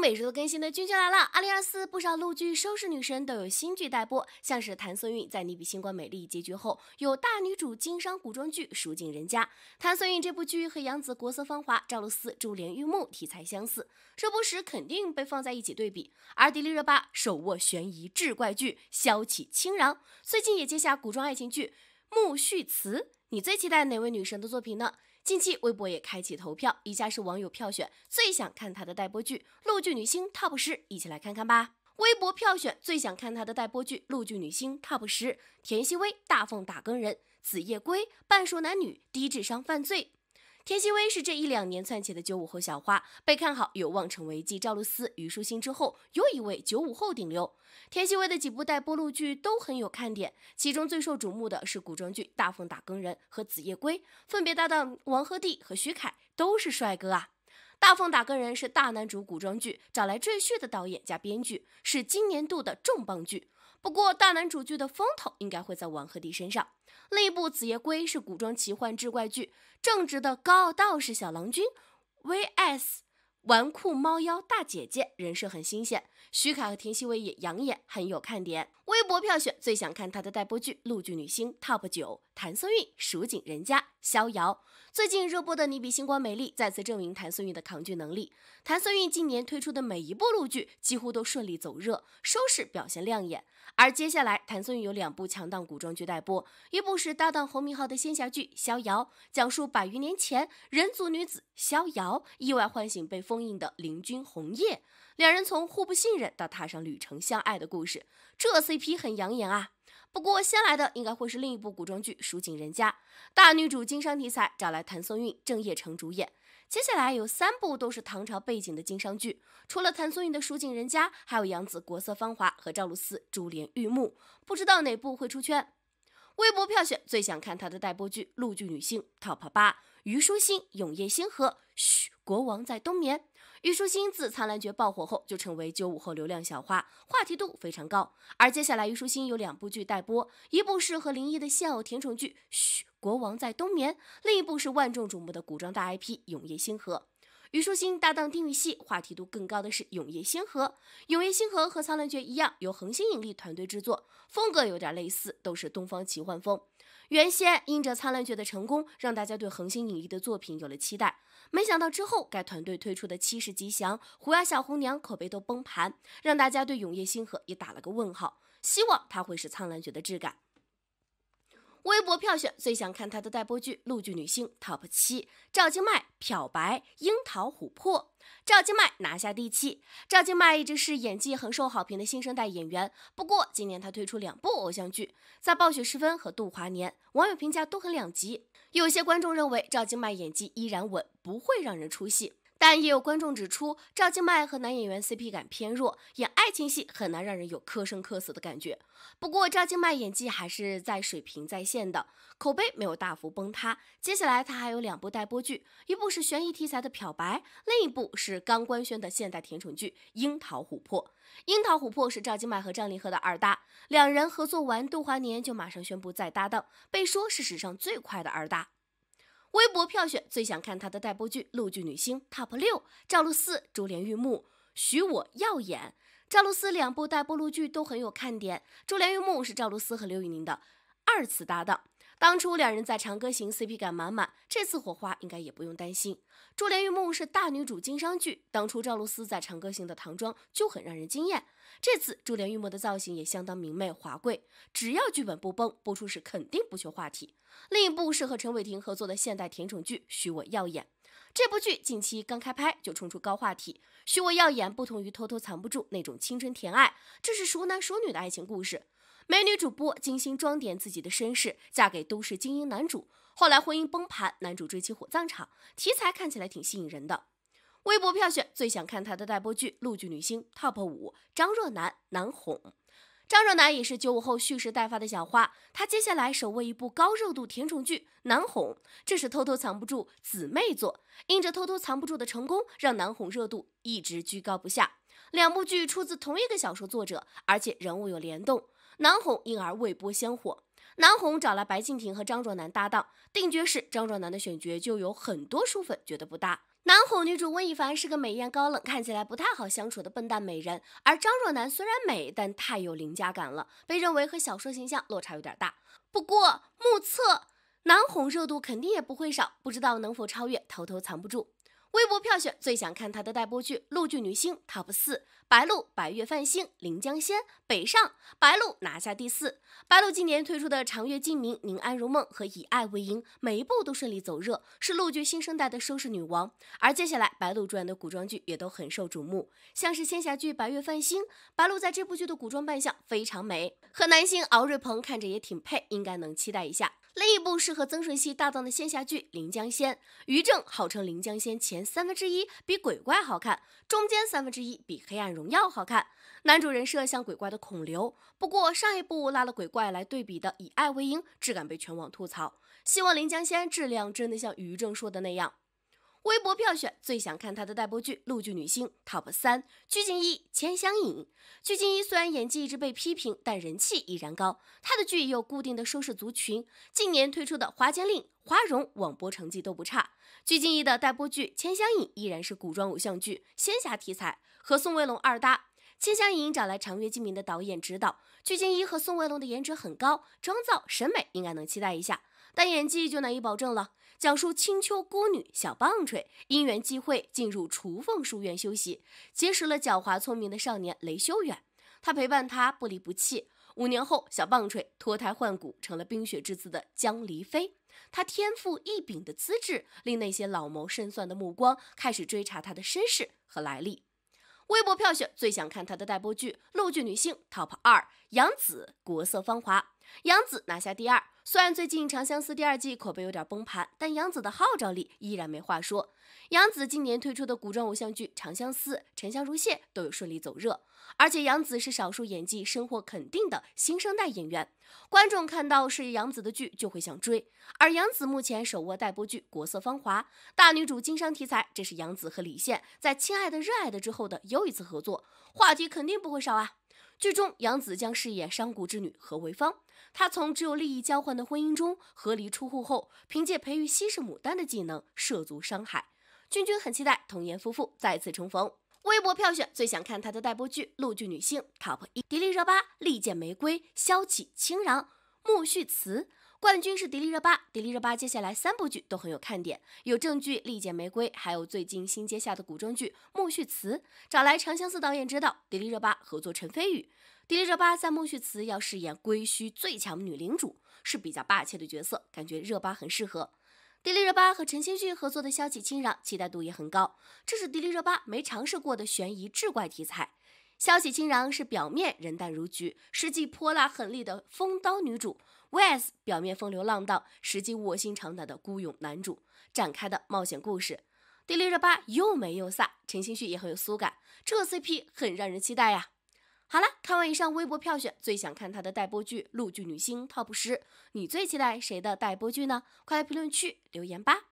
每周都更新的君君来了。二零二四，不少陆剧收视女神都有新剧待播，像是谭松韵在《你比星光美丽》结局后，有大女主经商古装剧《蜀锦人家》。谭松韵这部剧和杨紫《国色芳华》、赵露思《珠帘玉幕》题材相似，播时肯定被放在一起对比。而迪丽热巴手握悬疑志怪剧《枭起清扬》，最近也接下古装爱情剧《木须辞》。你最期待哪位女神的作品呢？近期微博也开启投票，以下是网友票选最想看他的待播剧，陆剧女星 TOP 十，一起来看看吧。微博票选最想看他的待播剧，陆剧女星 TOP 十：田曦薇、大奉打更人、子夜归、半熟男女、低智商犯罪。田曦薇是这一两年窜起的九五后小花，被看好有望成为继赵露思、虞书欣之后又一位九五后顶流。田曦薇的几部待播录剧都很有看点，其中最受瞩目的是古装剧《大奉打更人》和《子夜归》，分别搭档王鹤棣和徐凯，都是帅哥啊。大奉打更人是大男主古装剧，找来赘婿的导演加编剧，是今年度的重磅剧。不过大男主剧的风头应该会在王鹤棣身上。另一部《紫夜归》是古装奇幻志怪剧，正直的高傲道士小郎君 vs。纨绔猫妖大姐姐人设很新鲜，徐凯和田曦薇也养眼，很有看点。微博票选最想看她的待播剧，陆剧女星 top 九，谭松韵、蜀锦人家、逍遥。最近热播的《你比星光美丽》再次证明谭松韵的抗拒能力。谭松韵近年推出的每一部陆剧几乎都顺利走热，收视表现亮眼。而接下来谭松韵有两部强档古装剧待播，一部是搭档侯明昊的仙侠剧《逍遥》，讲述百余年前人族女子逍遥意外唤醒被。封印的灵君红叶，两人从互不信任到踏上旅程相爱的故事，这 CP 很养眼啊。不过先来的应该会是另一部古装剧《蜀锦人家》，大女主经商题材，找来谭松韵、郑业成主演。接下来有三部都是唐朝背景的经商剧，除了谭松韵的《蜀锦人家》，还有杨紫《国色芳华》和赵露思《珠帘玉幕》，不知道哪部会出圈。微博票选最想看她的待播剧，陆剧女性 TOP 八。虞书欣《永夜星河》嘘，国王在冬眠。虞书欣自《苍兰诀》爆火后，就成为九五后流量小花，话题度非常高。而接下来，虞书欣有两部剧待播，一部是和林一的笑甜宠剧《嘘，国王在冬眠》，另一部是万众瞩目的古装大 IP《永夜星河》。虞书欣搭档丁禹兮，话题度更高的是《永夜星河》。《永夜星河》和《苍兰诀》一样，由恒星引力团队制作，风格有点类似，都是东方奇幻风。原先因着《苍兰诀》的成功，让大家对恒星引力的作品有了期待。没想到之后该团队推出的《七世吉祥》《狐妖小红娘》口碑都崩盘，让大家对《永夜星河》也打了个问号。希望它会是《苍兰诀》的质感。微博票选最想看他的待播剧，陆剧女星 TOP 七，赵今麦、漂白、樱桃琥珀，赵今麦拿下第七。赵今麦一直是演技很受好评的新生代演员，不过今年她推出两部偶像剧，在《暴雪时分》和《度华年》，网友评价都很两极。有些观众认为赵今麦演技依然稳，不会让人出戏。但也有观众指出，赵今麦和男演员 CP 感偏弱，演爱情戏很难让人有磕生磕死的感觉。不过赵今麦演技还是在水平在线的，口碑没有大幅崩塌。接下来她还有两部待播剧，一部是悬疑题材的《漂白》，另一部是刚官宣的现代甜宠剧《樱桃琥珀》。《樱桃琥珀》是赵今麦和张凌赫的二搭，两人合作完，杜华年就马上宣布再搭档，被说是史上最快的二搭。微博票选最想看他的待播剧，陆剧女星 TOP 六：赵露思《珠帘玉幕》，许我耀眼。赵露思两部待播陆剧都很有看点，《珠帘玉幕》是赵露思和刘宇宁的二次搭档。当初两人在《长歌行》CP 感满满，这次火花应该也不用担心。珠帘玉幕是大女主经商剧，当初赵露思在《长歌行》的唐装就很让人惊艳，这次珠帘玉幕的造型也相当明媚华贵。只要剧本不崩，播出时肯定不缺话题。另一部是和陈伟霆合作的现代甜宠剧《许我耀眼》，这部剧近期刚开拍就冲出高话题。《许我耀眼》不同于《偷偷藏不住》那种青春甜爱，这是熟男熟女的爱情故事。美女主播精心装点自己的身世，嫁给都市精英男主，后来婚姻崩盘，男主追妻火葬场。题材看起来挺吸引人的。微博票选最想看他的待播剧，陆剧女星 TOP 五，张若楠难哄。张若楠也是九五后蓄势待发的小花，她接下来首位一部高热度甜宠剧《难哄》，这是偷偷藏不住姊妹作，因着偷偷藏不住的成功，让《难哄》热度一直居高不下。两部剧出自同一个小说作者，而且人物有联动。南红因而未播先火，南红找了白敬亭和张若楠搭档定角时，张若楠的选角就有很多书粉觉得不搭。南红女主温以凡是个美艳高冷，看起来不太好相处的笨蛋美人，而张若楠虽然美，但太有邻家感了，被认为和小说形象落差有点大。不过目测南红热度肯定也不会少，不知道能否超越，偷偷藏不住。微博票选最想看他的待播剧，陆剧女星 TOP 四，白鹿、白月梵星》《临江仙》《北上》，白鹿拿下第四。白鹿今年推出的《长月烬明》《宁安如梦》和《以爱为营》，每一部都顺利走热，是陆剧新生代的收视女王。而接下来白鹿主演的古装剧也都很受瞩目，像是仙侠剧《白月梵星》，白鹿在这部剧的古装扮相非常美，和男星敖瑞鹏看着也挺配，应该能期待一下。另一部是和曾舜晞搭档的仙侠剧《临江仙》，于正号称《临江仙》前三分之一比鬼怪好看，中间三分之一比《黑暗荣耀》好看。男主人设像鬼怪的孔刘，不过上一部拉了鬼怪来对比的《以爱为营》，质感被全网吐槽。希望《临江仙》质量真的像于正说的那样。微博票选最想看她的待播剧，陆剧女星 top 三，鞠婧祎、千香影。鞠婧祎虽然演技一直被批评，但人气依然高，她的剧有固定的收视族群。近年推出的《花间令》《华容》网播成绩都不差。鞠婧祎的待播剧《千香影依然是古装偶像剧，仙侠题材，和宋威龙二搭。千香影找来长月烬明的导演指导，鞠婧祎和宋威龙的颜值很高，妆造审美应该能期待一下，但演技就难以保证了。讲述青丘孤女小棒槌因缘际会进入雏凤书院修习，结识了狡猾聪明的少年雷修远，他陪伴她不离不弃。五年后，小棒槌脱胎换骨成了冰雪之姿的江离飞。他天赋异禀的资质，令那些老谋深算的目光开始追查他的身世和来历。微博票选最想看他的待播剧，陆剧女星 TOP 二，杨紫《国色芳华》。杨紫拿下第二，虽然最近《长相思》第二季口碑有点崩盘，但杨紫的号召力依然没话说。杨紫近年推出的古装偶像剧《长相思》《沉香如屑》都有顺利走热，而且杨紫是少数演技深获肯定的新生代演员，观众看到是杨紫的剧就会想追。而杨紫目前手握待播剧《国色芳华》，大女主经商题材，这是杨紫和李现在《亲爱的热爱的》之后的又一次合作，话题肯定不会少啊。剧中杨紫将饰演商贾之女何为芳。他从只有利益交换的婚姻中和离出户后，凭借培育稀世牡丹的技能涉足商海。君君很期待童颜夫妇再次重逢。微博票选最想看他的待播剧：陆剧《女性 TOP 一》，迪丽热巴《利剑玫瑰》，萧启清扬《木序词》。冠军是迪丽热巴。迪丽热巴接下来三部剧都很有看点，有正剧《利剑玫瑰》，还有最近新接下的古装剧《木序词》，找来《长相思》导演指导，迪丽热巴合作陈飞宇。迪丽热巴在《木须辞》要饰演归墟最强女领主，是比较霸气的角色，感觉热巴很适合。迪丽热巴和陈星旭合作的消息亲嚷，期待度也很高。这是迪丽热巴没尝试过的悬疑志怪题材。消息亲嚷是表面人淡如菊，实际泼辣狠厉的风刀女主 vs 表面风流浪荡，实际卧薪尝胆的孤勇男主展开的冒险故事。迪丽热巴又美又飒，陈星旭也很有苏感，这 CP 很让人期待呀！好了，看完以上微博票选最想看他的待播剧，陆剧女星 TOP 十，你最期待谁的待播剧呢？快来评论区留言吧！